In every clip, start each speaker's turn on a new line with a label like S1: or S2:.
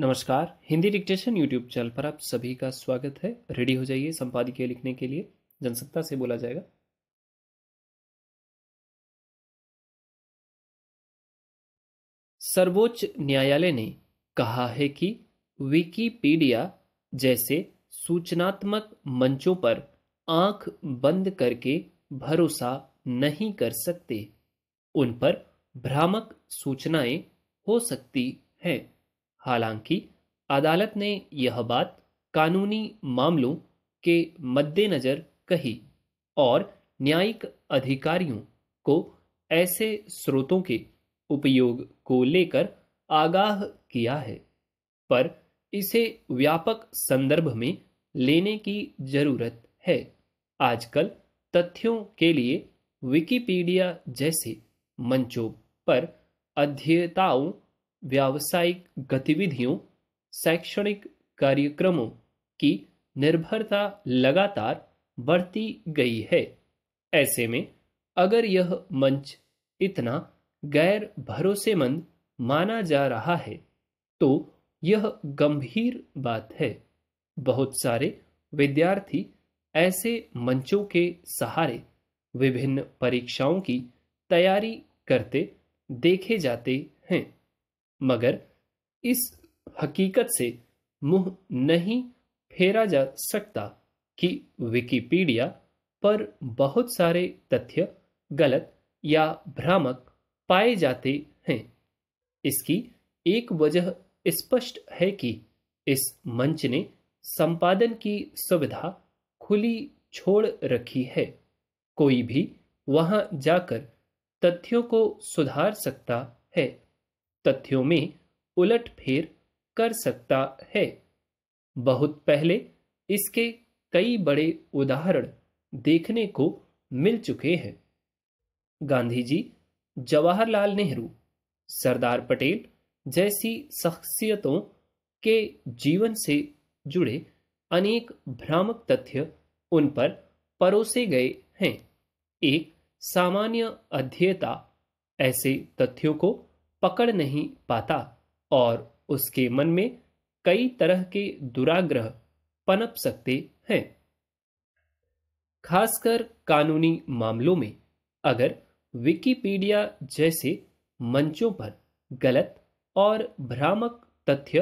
S1: नमस्कार Hindi dictation YouTube channel पर आप सभी का स्वागत है रेडी हो जाइए संपादकीय लिखने के लिए जनसत्ता से बोला जाएगा सर्वोच्च न्यायालय ने कहा है कि विकीपीडिया जैसे सूचनात्मक मंचों पर आंख बंद करके भरोसा नहीं कर सकते उन पर भ्रामक सूचनाएं हो सकती हैं हालांकि अदालत ने यह बात कानूनी मामलों के मद्देनज़र कही और न्यायिक अधिकारियों को ऐसे स्रोतों के उपयोग को लेकर आगाह किया है पर इसे व्यापक संदर्भ में लेने की जरूरत है आजकल तथ्यों के लिए विकिपीडिया जैसे मंचों पर अध्येताओं व्यावसायिक गतिविधियों शैक्षणिक कार्यक्रमों की निर्भरता लगातार बढ़ती गई है ऐसे में अगर यह मंच इतना गैर भरोसेमंद माना जा रहा है तो यह गंभीर बात है बहुत सारे विद्यार्थी ऐसे मंचों के सहारे विभिन्न परीक्षाओं की तैयारी करते देखे जाते हैं मगर इस हकीकत से मुंह नहीं फेरा जा सकता कि विकिपीडिया पर बहुत सारे तथ्य गलत या भ्रामक पाए जाते हैं इसकी एक वजह स्पष्ट है कि इस मंच ने संपादन की सुविधा खुली छोड़ रखी है कोई भी वहां जाकर तथ्यों को सुधार सकता है तथ्यों में उलट फेर कर सकता है बहुत पहले इसके कई बड़े उदाहरण देखने को मिल चुके हैं गांधी जी जवाहरलाल नेहरू सरदार पटेल जैसी शख्सियतों के जीवन से जुड़े अनेक भ्रामक तथ्य उन पर परोसे गए हैं एक सामान्य अध्ययता ऐसे तथ्यों को पकड़ नहीं पाता और उसके मन में कई तरह के दुराग्रह पनप सकते हैं खासकर कानूनी मामलों में अगर विकिपीडिया जैसे मंचों पर गलत और भ्रामक तथ्य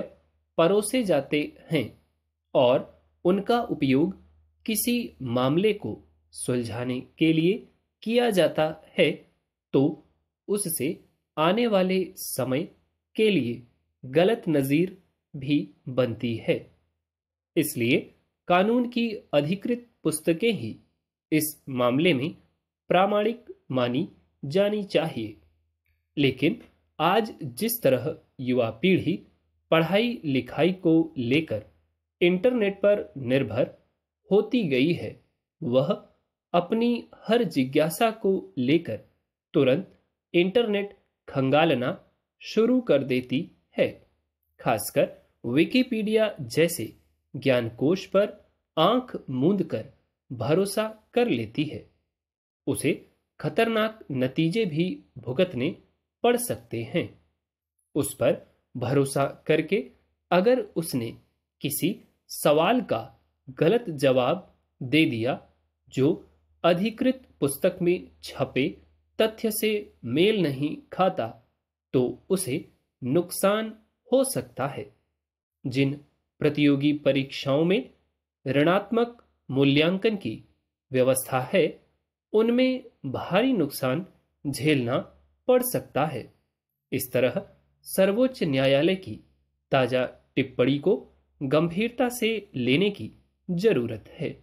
S1: परोसे जाते हैं और उनका उपयोग किसी मामले को सुलझाने के लिए किया जाता है तो उससे आने वाले समय के लिए गलत नज़ीर भी बनती है इसलिए कानून की अधिकृत पुस्तकें ही इस मामले में प्रामाणिक मानी जानी चाहिए लेकिन आज जिस तरह युवा पीढ़ी पढ़ाई लिखाई को लेकर इंटरनेट पर निर्भर होती गई है वह अपनी हर जिज्ञासा को लेकर तुरंत इंटरनेट खंगालना शुरू कर देती है खासकर विकिपीडिया जैसे ज्ञानकोश पर आंख मूंद कर भरोसा कर लेती है उसे खतरनाक नतीजे भी भुगतने पड़ सकते हैं उस पर भरोसा करके अगर उसने किसी सवाल का गलत जवाब दे दिया जो अधिकृत पुस्तक में छपे तथ्य से मेल नहीं खाता तो उसे नुकसान हो सकता है जिन प्रतियोगी परीक्षाओं में ऋणात्मक मूल्यांकन की व्यवस्था है उनमें भारी नुकसान झेलना पड़ सकता है इस तरह सर्वोच्च न्यायालय की ताजा टिप्पणी को गंभीरता से लेने की जरूरत है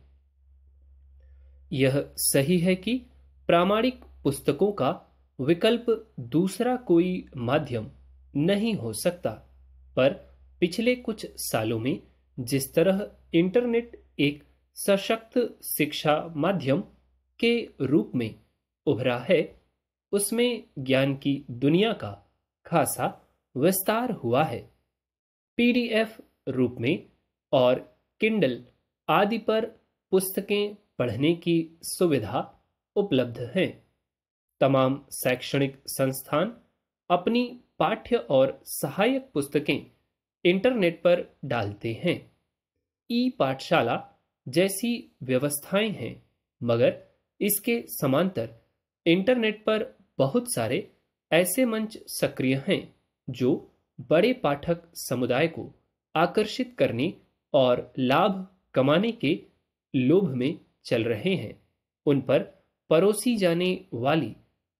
S1: यह सही है कि प्रामाणिक पुस्तकों का विकल्प दूसरा कोई माध्यम नहीं हो सकता पर पिछले कुछ सालों में जिस तरह इंटरनेट एक सशक्त शिक्षा माध्यम के रूप में उभरा है उसमें ज्ञान की दुनिया का खासा विस्तार हुआ है पीडीएफ रूप में और किंडल आदि पर पुस्तकें पढ़ने की सुविधा उपलब्ध हैं तमाम शैक्षणिक संस्थान अपनी पाठ्य और सहायक पुस्तकें इंटरनेट पर डालते हैं ई पाठशाला जैसी व्यवस्थाएं हैं मगर इसके समांतर इंटरनेट पर बहुत सारे ऐसे मंच सक्रिय हैं जो बड़े पाठक समुदाय को आकर्षित करने और लाभ कमाने के लोभ में चल रहे हैं उन पर परोसी जाने वाली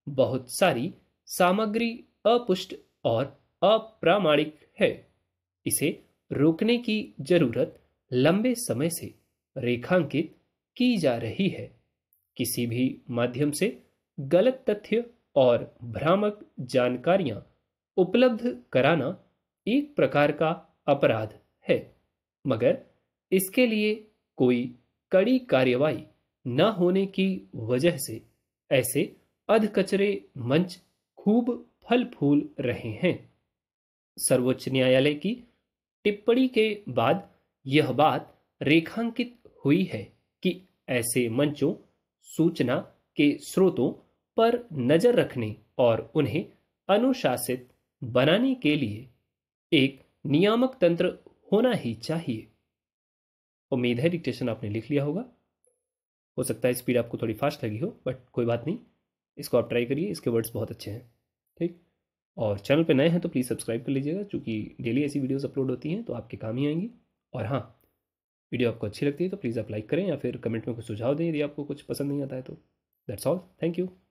S1: बहुत सारी सामग्री अपुष्ट और अप्रामाणिक है इसे रोकने की जरूरत लंबे समय से रेखांकित की जा रही है किसी भी माध्यम से गलत तथ्य और भ्रामक जानकारियां उपलब्ध कराना एक प्रकार का अपराध है मगर इसके लिए कोई कड़ी कार्यवाही न होने की वजह से ऐसे अध कचरे मंच खूब फल फूल रहे हैं सर्वोच्च न्यायालय की टिप्पणी के बाद यह बात रेखांकित हुई है कि ऐसे मंचों सूचना के स्रोतों पर नजर रखने और उन्हें अनुशासित बनाने के लिए एक नियामक तंत्र होना ही चाहिए उम्मीद है डिक्टेशन आपने लिख लिया होगा हो सकता है स्पीड आपको थोड़ी फास्ट लगी हो बट कोई बात नहीं इसको आप ट्राई करिए इसके वर्ड्स बहुत अच्छे हैं ठीक और चैनल पे नए हैं तो प्लीज़ सब्सक्राइब कर लीजिएगा चूँकि डेली ऐसी वीडियोस अपलोड होती हैं तो आपके काम ही आएंगी और हाँ वीडियो आपको अच्छी लगती है तो प्लीज़ आप लाइक करें या फिर कमेंट में कुछ सुझाव दें यदि आपको कुछ पसंद नहीं आता है तो दैट्स ऑल थैंक यू